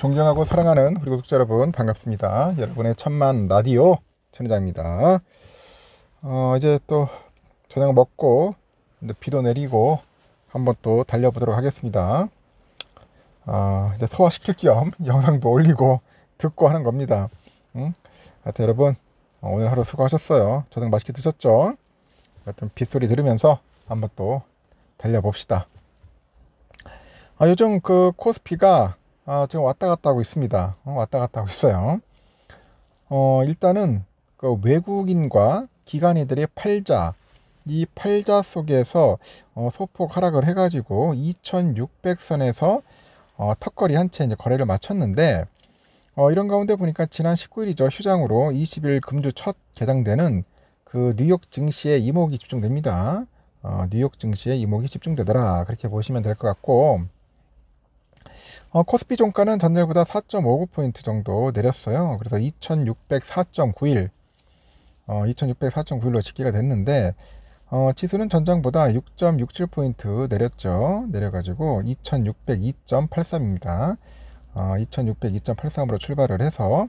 존경하고 사랑하는 우리 구독자 여러분 반갑습니다. 여러분의 천만 라디오 천희장입니다. 어, 이제 또 저녁 먹고 이제 비도 내리고 한번 또 달려보도록 하겠습니다. 어, 이제 소화시킬 겸 영상도 올리고 듣고 하는 겁니다. 응? 하여튼 여러분 어, 오늘 하루 수고하셨어요. 저녁 맛있게 드셨죠? 하여튼 빗소리 들으면서 한번 또 달려봅시다. 아, 요즘 그 코스피가 아, 지금 왔다 갔다 하고 있습니다. 어, 왔다 갔다 하고 있어요. 어, 일단은 그 외국인과 기관이들의 팔자, 이 팔자 속에서 어, 소폭 하락을 해가지고 2,600선에서 어, 턱걸이 한 채 거래를 마쳤는데 어, 이런 가운데 보니까 지난 19일이죠 휴장으로 20일 금주 첫 개장되는 그 뉴욕 증시에 이목이 집중됩니다. 어, 뉴욕 증시에 이목이 집중되더라 그렇게 보시면 될 것 같고 어, 코스피 종가는 전날보다 4.59포인트 정도 내렸어요. 그래서 2604.91, 어, 2604.91로 집계가 됐는데 어, 지수는 전장보다 6.67포인트 내렸죠. 내려가지고 2602.83입니다. 어, 2602.83으로 출발을 해서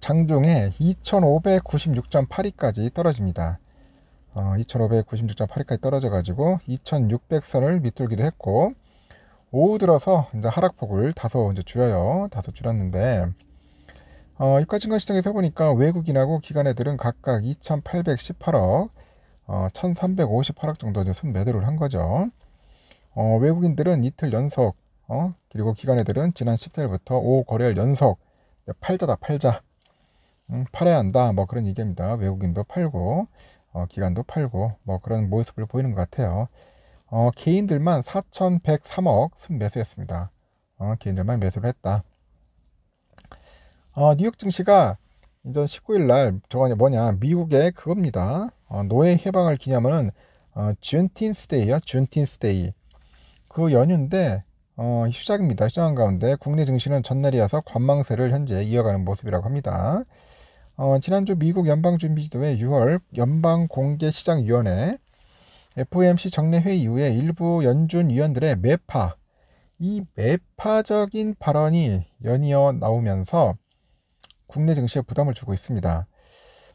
장중에 2596.82까지 떨어집니다. 어, 2596.82까지 떨어져가지고 2600선을 밑돌기도 했고 오후 들어서 이제 하락폭을 다소 이제 줄여요. 다소 줄였는데 어, 유가증권 시장에서 보니까 외국인하고 기관애들은 각각 2,818억, 어, 1,358억 정도 이제 순매도를 한 거죠. 어, 외국인들은 이틀 연속, 어, 그리고 기관애들은 지난 10일부터 5거래일 연속 팔자다 팔자, 음, 팔아야 한다 뭐 그런 얘기입니다. 외국인도 팔고 어, 기관도 팔고 뭐 그런 모습을 보이는 것 같아요. 어, 개인들만 4,103억 순매수했습니다. 어, 개인들만 매수를 했다. 어, 뉴욕 증시가 이전 19일 날 저거 뭐냐 미국의 그겁니다. 어, 노예 해방을 기념하는 어, 준틴스데이요. 준틴스데이. 그 연휴인데 어, 휴작입니다. 휴작 가운데 국내 증시는 전날이어서 관망세를 현재 이어가는 모습이라고 합니다. 어, 지난주 미국 연방준비제도의 6월 연방공개시장위원회 FOMC 정례회의 이후에 일부 연준 위원들의 매파, 이 매파적인 발언이 연이어 나오면서 국내 증시에 부담을 주고 있습니다.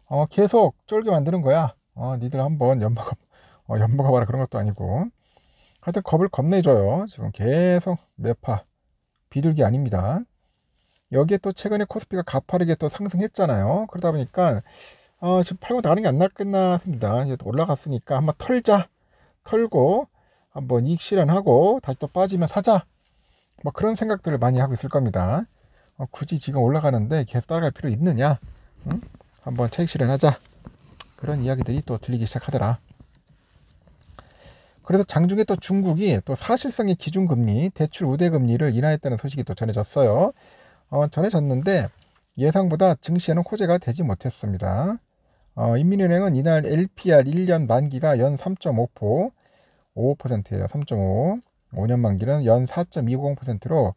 어, 계속 쫄게 만드는 거야. 어, 니들 한번 연먹어 어, 연먹어 봐라 그런 것도 아니고. 하여튼 겁을 겁내줘요. 지금 계속 매파, 비둘기 아닙니다. 여기에 또 최근에 코스피가 가파르게 또 상승했잖아요. 그러다 보니까 아, 지금 팔고 나가는 게안 낫겠나 싶니다 이제 올라갔으니까 한번 털자. 털고 한번 이익 실현하고 다시 또 빠지면 사자. 뭐 그런 생각들을 많이 하고 있을 겁니다. 어, 굳이 지금 올라가는데 계속 따라갈 필요 있느냐? 응? 한번 차익 실현하자. 그런 이야기들이 또 들리기 시작하더라. 그래서 장중에 또 중국이 또 사실상의 기준금리, 대출 우대금리를 인하했다는 소식이 또 전해졌어요. 어, 전해졌는데 예상보다 증시에는 호재가 되지 못했습니다. 어, 인민은행은 이날 LPR 1년 만기가 연 3.5%, 5%예요. 3.5. 5년 만기는 연 4.20%로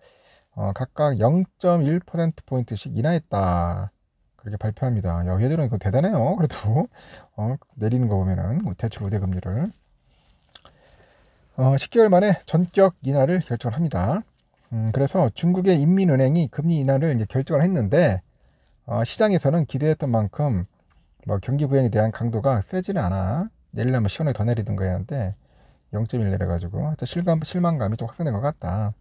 어, 각각 0.1%포인트씩 인하했다. 그렇게 발표합니다. 야, 얘들은 그 대단해요. 그래도 어, 내리는 거 보면은 뭐 대출 우대 금리를 어, 10개월 만에 전격 인하를 결정을 합니다. 음, 그래서 중국의 인민은행이 금리 인하를 이제 결정을 했는데 어, 시장에서는 기대했던 만큼 뭐 경기 부양에 대한 강도가 세지는 않아. 내리려면 뭐 시원하게 더내리든거였는데0.1 내려가지고 하 실감, 실망감이 좀 확산된 것 같다.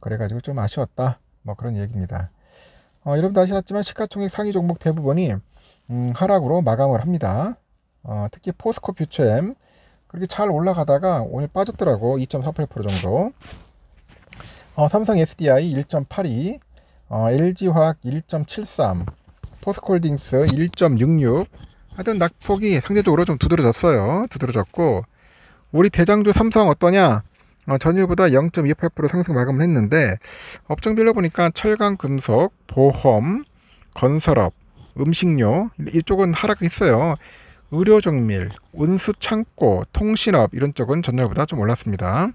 그래가지고 좀 아쉬웠다. 뭐 그런 얘기입니다. 어, 여러분도 아시겠지만 시가총액 상위 종목 대부분이 음, 하락으로 마감을 합니다. 어, 특히 포스코 퓨처엠 그렇게 잘 올라가다가 오늘 빠졌더라고 2.48% 정도. 어, 삼성 SDI 1.82, 어, LG화학 1.73, 포스콜딩스 1.66 하여튼 낙폭이 상대적으로 좀 두드러졌어요 두드러졌고 우리 대장주 삼성 어떠냐 어, 전일보다 0.28% 상승 마감을 했는데 업종별로 보니까 철강 금속 보험 건설업 음식료 이쪽은 하락했어요 의료 정밀 운수 창고 통신업 이런 쪽은 전날보다 좀 올랐습니다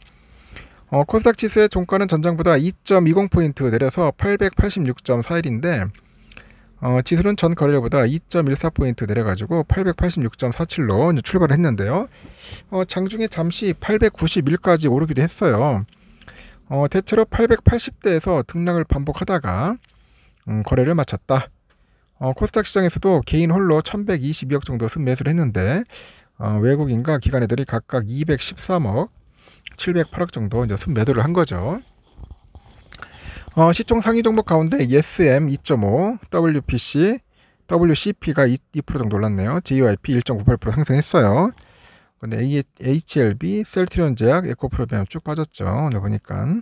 어, 코스닥 지수의 종가는 전장보다 2.20포인트 내려서 886.41인데 어, 지수는 전 거래일보다 2.14포인트 내려가지고 886.47로 출발을 했는데요. 어, 장중에 잠시 891까지 오르기도 했어요. 어, 대체로 880대에서 등락을 반복하다가 음, 거래를 마쳤다. 어, 코스닥 시장에서도 개인 홀로 1122억 정도 순매수를 했는데 어, 외국인과 기관애들이 각각 213억, 708억 정도 이제 순매도를 한 거죠. 어, 시총 상위 종목 가운데 ESM 2.5, WPC, WCP가 2, 2% 정도 올랐네요. JYP 1.98% 상승했어요. 근데 HLB, 셀트리온 제약, 에코프로비엄 쭉 빠졌죠. 네, 보니까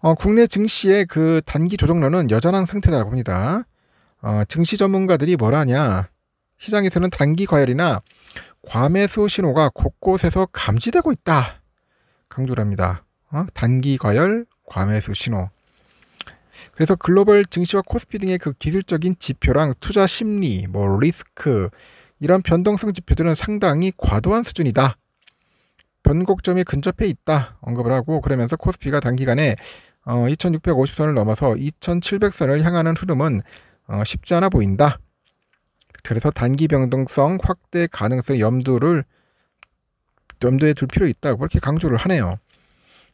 어, 국내 증시의 그 단기 조정론은 여전한 상태라고 봅니다. 어, 증시 전문가들이 뭐라냐? 시장에서는 단기 과열이나 과매수 신호가 곳곳에서 감지되고 있다. 강조를 합니다. 어? 단기 과열, 과매수 신호. 그래서 글로벌 증시와 코스피 등의 그 기술적인 지표랑 투자 심리, 뭐 리스크 이런 변동성 지표들은 상당히 과도한 수준이다. 변곡점이 근접해 있다 언급을 하고 그러면서 코스피가 단기간에 어, 2650선을 넘어서 2700선을 향하는 흐름은 어, 쉽지 않아 보인다. 그래서 단기 변동성 확대 가능성 염두를 염두에 둘 필요 있다 고 그렇게 강조를 하네요.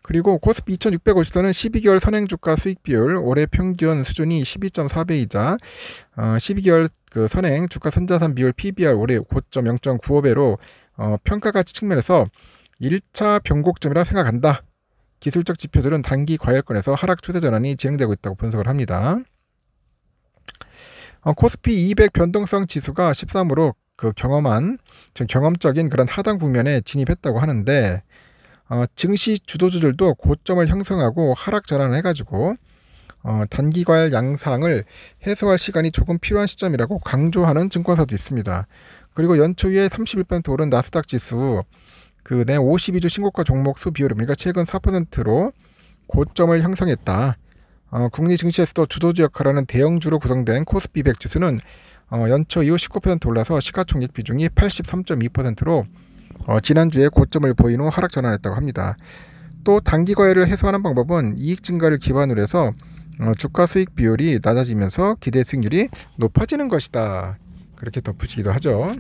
그리고 코스피 2650선은 12개월 선행주가 수익 비율 올해 평균 수준이 12.4배이자 어, 12개월 그 선행 주가 선자산 비율 PBR 올해 고점 0.95배로 어, 평가 가치 측면에서 1차 변곡점이라 생각한다. 기술적 지표들은 단기 과열권에서 하락 추세 전환이 진행되고 있다고 분석을 합니다. 어, 코스피 200 변동성 지수가 13으로 그 경험한 경험적인 그런 하단 국면에 진입했다고 하는데 어, 증시 주도주들도 고점을 형성하고 하락 전환을 해가지고 어, 단기 과열 양상을 해소할 시간이 조금 필요한 시점이라고 강조하는 증권사도 있습니다. 그리고 연초에 31% 오른 나스닥 지수 그 내 52주 신고가 종목 수 비율을 그러니까 최근 4%로 고점을 형성했다. 어, 국내 증시에서도 주도주 역할을 하는 대형주로 구성된 코스피 100 지수는 어, 연초 이후 19% 올라서 시가총액 비중이 83.2%로 어, 지난주에 고점을 보인 후 하락 전환했다고 합니다. 또 단기 과열을 해소하는 방법은 이익 증가를 기반으로 해서 어, 주가 수익 비율이 낮아지면서 기대 수익률이 높아지는 것이다. 그렇게 덧붙이기도 하죠.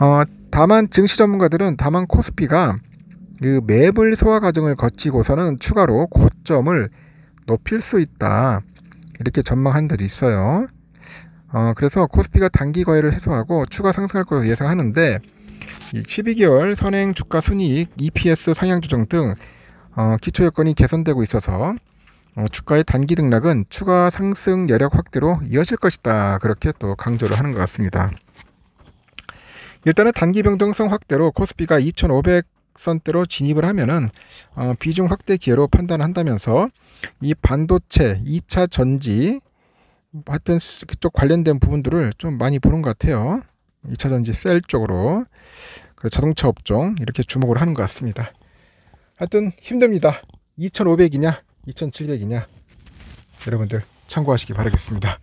어, 다만 증시 전문가들은 다만 코스피가 그 매물 소화 과정을 거치고서는 추가로 고점을 높일 수 있다. 이렇게 전망하는 데도 있어요. 어, 그래서 코스피가 단기 과열을 해소하고 추가 상승할 것으로 예상하는데 12개월 선행 주가 순이익, EPS 상향 조정 등 어, 기초 여건이 개선되고 있어서 어, 주가의 단기 등락은 추가 상승 여력 확대로 이어질 것이다. 그렇게 또 강조를 하는 것 같습니다. 일단은 단기 변동성 확대로 코스피가 2,500선대로 진입을 하면은 어, 비중 확대 기회로 판단한다면서 이 반도체, 2차 전지 하여튼 그쪽 관련된 부분들을 좀 많이 보는 것 같아요. 2차 전지 셀 쪽으로 그 자동차 업종 이렇게 주목을 하는 것 같습니다. 하여튼 힘듭니다. 2500이냐 2700이냐 여러분들 참고하시기 바라겠습니다.